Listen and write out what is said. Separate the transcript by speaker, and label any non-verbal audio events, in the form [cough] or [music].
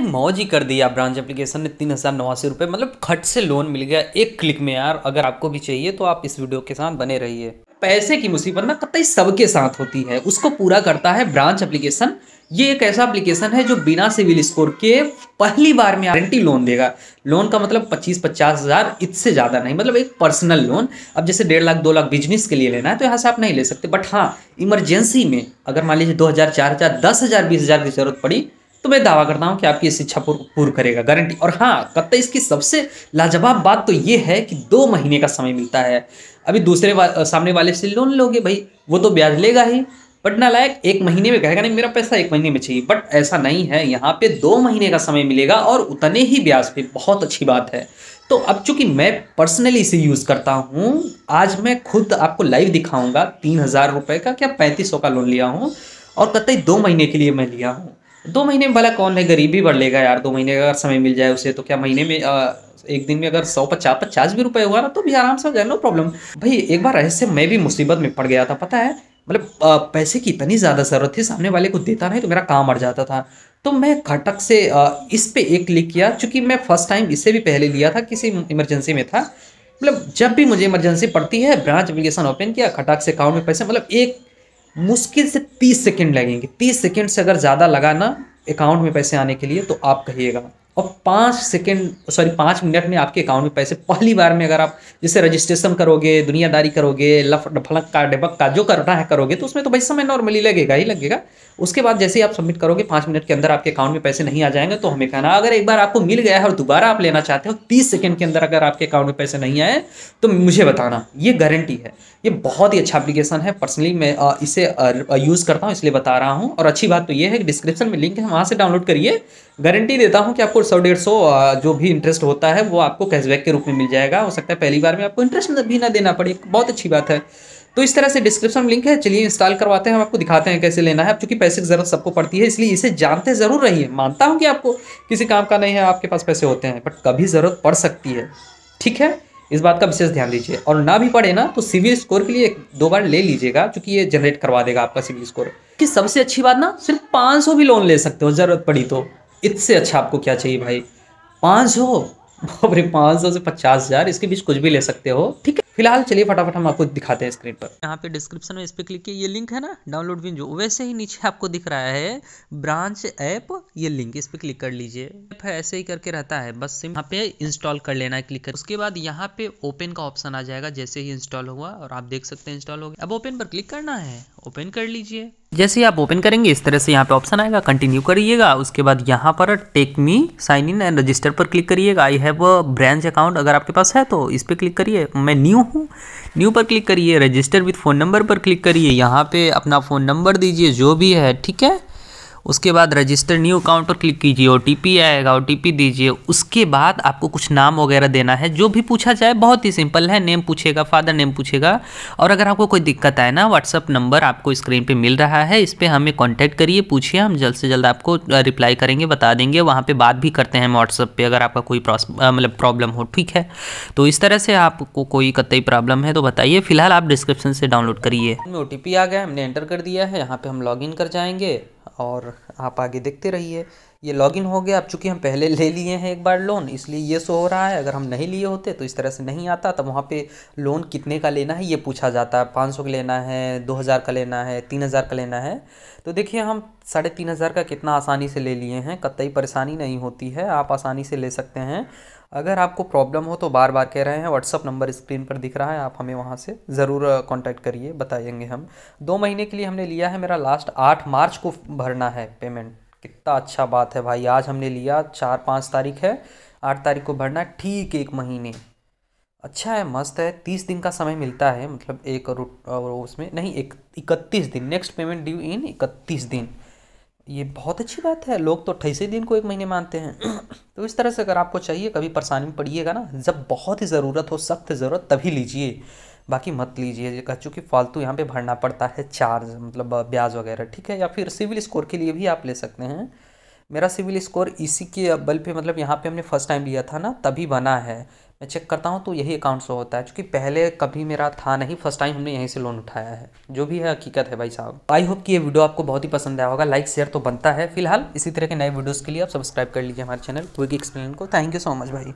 Speaker 1: मौज ही कर दिया ब्रांच एप्लीकेशन ने तीन हज़ार नवासी रुपये मतलब खट से लोन मिल गया एक क्लिक में यार अगर आपको भी चाहिए तो आप इस वीडियो के साथ बने रहिए पैसे की मुसीबत ना कतई सबके साथ होती है उसको पूरा करता है ब्रांच एप्लीकेशन ये एक ऐसा एप्लीकेशन है जो बिना सिविल स्कोर के पहली बार में गारंटी लोन देगा लोन का मतलब पच्चीस पचास हज़ार इससे ज़्यादा नहीं मतलब एक पर्सनल लोन अब जैसे डेढ़ लाख दो लाख बिजनेस के लिए लेना है तो यहाँ से आप नहीं ले सकते बट हाँ इमरजेंसी में अगर मान लीजिए दो हज़ार चार हज़ार दस हज़ार बीस हज़ार की जरूरत पड़ी तो मैं दावा करता हूँ कि आपकी इस इच्छा पूर्ण करेगा गारंटी और हाँ कत्ता इसकी सबसे लाजवाब बात तो ये है कि दो महीने का समय मिलता है अभी दूसरे वा, सामने वाले से लोन लोगे भाई वो तो ब्याज लेगा ही बट ना लायक एक महीने में कहेगा नहीं मेरा पैसा एक महीने में चाहिए बट ऐसा नहीं है यहाँ पे दो महीने का समय मिलेगा और उतने ही ब्याज पे बहुत अच्छी बात है तो अब चूंकि मैं पर्सनली इसे यूज़ करता हूँ आज मैं खुद आपको लाइव दिखाऊंगा तीन हज़ार रुपये का क्या पैंतीस सौ का लोन लिया हूँ और कतई दो महीने के लिए मैं लिया हूँ दो महीने में भला कौन है गरीबी बढ़ लेगा यार दो महीने का अगर समय मिल जाए उसे तो क्या महीने में आ, एक दिन में अगर सौ पचास पचास भी रुपए हुआ ना तो भी आराम से हो जाए नो प्रॉब्लम भाई एक बार ऐसे मैं भी मुसीबत में पड़ गया था पता है मतलब पैसे की इतनी ज़्यादा ज़रूरत थी सामने वाले को देता नहीं तो मेरा काम अड़ जाता था तो मैं खटक से इस पर एक क्लिक किया चूँकि मैं फर्स्ट टाइम इससे भी पहले लिया था किसी इमरजेंसी में था मतलब जब भी मुझे इमरजेंसी पड़ती है ब्रांच एप्लीकेशन ओपन किया खटक से अकाउंट में पैसे मतलब एक मुश्किल से तीस सेकेंड लगेंगे तीस सेकेंड से अगर ज़्यादा लगा ना अकाउंट में पैसे आने के लिए तो आप कहिएगा और पाँच सेकेंड सॉरी पाँच मिनट में आपके अकाउंट में पैसे पहली बार में अगर आप जैसे रजिस्ट्रेशन करोगे दुनियादारी करोगे लफ फलक का डबक का जो करना है करोगे तो उसमें तो भाई समय नॉर्मली लगेगा ही लगेगा उसके बाद जैसे ही आप सबमिट करोगे पाँच मिनट के अंदर आपके अकाउंट में पैसे नहीं आ जाएंगे तो हमें कहना अगर एक बार आपको मिल गया है और दोबारा आप लेना चाहते हो तीस सेकेंड के अंदर अगर आपके अकाउंट में पैसे नहीं आए तो मुझे बताना ये गारंटी है ये बहुत ही अच्छा अप्लीकेशन है पर्सनली मैं इसे यूज़ करता हूँ इसलिए बता रहा हूँ और अच्छी बात तो ये है कि डिस्क्रिप्शन में लिंक है वहाँ से डाउनलोड करिए गारंटी देता हूँ कि आपको सौ डेढ़ सौ जो भी इंटरेस्ट होता है वो आपको कैशबैक के रूप में मिल जाएगा हो सकता है पहली बार में आपको इंटरेस्ट भी ना देना पड़े बहुत अच्छी बात है तो इस तरह से डिस्क्रिप्शन लिंक है चलिए इंस्टॉल करवाते हैं हम आपको दिखाते हैं कैसे लेना है अब चूंकि पैसे की जरूरत सबको पड़ती है इसलिए इसे जानते ज़रूर रहिए मानता हूँ कि आपको किसी काम का नहीं है आपके पास पैसे होते हैं बट कभी ज़रूरत पड़ सकती है ठीक है इस बात का विशेष ध्यान दीजिए और ना भी पड़े ना तो सिविल स्कोर के लिए एक दो बार ले लीजिएगा क्योंकि ये जनरेट करवा देगा आपका सिविल स्कोर कि सबसे अच्छी बात ना सिर्फ पाँच भी लोन ले सकते हो ज़रूरत पड़ी तो इससे अच्छा आपको क्या चाहिए भाई पाँच सौ बाप पाँच सौ से पचास हज़ार इसके बीच कुछ भी ले सकते हो ठीक है फिलहाल चलिए फटाफट हम आपको दिखाते हैं स्क्रीन पर यहाँ पे डिस्क्रिप्शन में इस पर क्लिक किए ये लिंक है ना डाउनलोड विंजो वैसे ही नीचे आपको दिख रहा है ब्रांच ऐप ये लिंक इस पर क्लिक कर लीजिए ऐप ऐसे ही करके रहता है बस सिम यहाँ पे इंस्टॉल कर लेना है क्लिक कर उसके बाद यहाँ पे ओपन का ऑप्शन आ जाएगा जैसे ही इंस्टॉल हुआ और आप देख सकते हैं इंस्टॉल हो गया अब ओपन पर क्लिक करना है ओपन कर लीजिए जैसे ही आप ओपन करेंगे इस तरह से यहाँ पे ऑप्शन आएगा कंटिन्यू करिएगा उसके बाद यहाँ पर take me sign in and register पर क्लिक करिएगा आई हैव ब्रांच अकाउंट अगर आपके पास है तो इस पर क्लिक करिए मैं न्यू हूँ न्यू पर क्लिक करिए रजिस्टर विथ फ़ोन नंबर पर क्लिक करिए यहाँ पे अपना फ़ोन नंबर दीजिए जो भी है ठीक है उसके बाद रजिस्टर न्यू अकाउंट पर क्लिक कीजिए ओ आएगा ओ दीजिए उसके बाद आपको कुछ नाम वगैरह देना है जो भी पूछा जाए बहुत ही सिंपल है नेम पूछेगा फादर नेम पूछेगा और अगर आपको कोई दिक्कत आए ना व्हाट्सअप नंबर आपको स्क्रीन पर मिल रहा है इस पर हमें कॉन्टैक्ट करिए पूछिए हम जल्द से जल्द आपको रिप्लाई करेंगे बता देंगे वहाँ पर बात भी करते हैं व्हाट्सअप पर अगर आपका कोई मतलब प्रॉब्लम हो ठीक है तो इस तरह से आपको कोई कतई प्रॉब्लम है तो बताइए फिलहाल आप डिस्क्रिप्शन से डाउनलोड करिए ओ टी आ गया हमने एंटर कर दिया है यहाँ पे हम लॉगिन कर जाएंगे और आप आगे देखते रहिए ये लॉगिन हो गया अब चूँकि हम पहले ले लिए हैं एक बार लोन इसलिए ये सो हो रहा है अगर हम नहीं लिए होते तो इस तरह से नहीं आता तब वहाँ पे लोन कितने का लेना है ये पूछा जाता है पाँच सौ का लेना है दो हज़ार का लेना है तीन हज़ार का लेना है तो देखिए हम साढ़े तीन हज़ार का कितना आसानी से ले लिए हैं कतई परेशानी नहीं होती है आप आसानी से ले सकते हैं अगर आपको प्रॉब्लम हो तो बार बार कह रहे हैं व्हाट्सअप नंबर स्क्रीन पर दिख रहा है आप हमें वहाँ से ज़रूर कांटेक्ट करिए बताएंगे हम दो महीने के लिए हमने लिया है मेरा लास्ट आठ मार्च को भरना है पेमेंट कितना अच्छा बात है भाई आज हमने लिया चार पाँच तारीख है आठ तारीख को भरना ठीक एक महीने अच्छा है मस्त है तीस दिन का समय मिलता है मतलब एक और उसमें नहीं एक इकतीस दिन नेक्स्ट पेमेंट ड्यू इन इकतीस दिन ये बहुत अच्छी बात है लोग तो अट्ठाईस दिन को एक महीने मानते हैं [clears throat] तो इस तरह से अगर आपको चाहिए कभी परेशानी में पड़िएगा ना जब बहुत ही ज़रूरत हो सख्त ज़रूरत तभी लीजिए बाकी मत लीजिए चूँकि फालतू यहाँ पे भरना पड़ता है चार्ज मतलब ब्याज वगैरह ठीक है या फिर सिविल स्कोर के लिए भी आप ले सकते हैं मेरा सिविल स्कोर इसी के बल पे मतलब यहाँ पे हमने फर्स्ट टाइम लिया था ना तभी बना है मैं चेक करता हूँ तो यही अकाउंट से होता है क्योंकि पहले कभी मेरा था नहीं फर्स्ट टाइम हमने यहीं से लोन उठाया है जो भी है हकीकत है भाई साहब आई होप कि ये वीडियो आपको बहुत ही पसंद आया होगा लाइक शेयर तो बनता है फिलहाल इसी तरह के नए वीडियोज़ के लिए आप सब्सक्राइब कर लीजिए हमारे चैनल क्विक एक्सप्लेन को थैंक यू सो मच भाई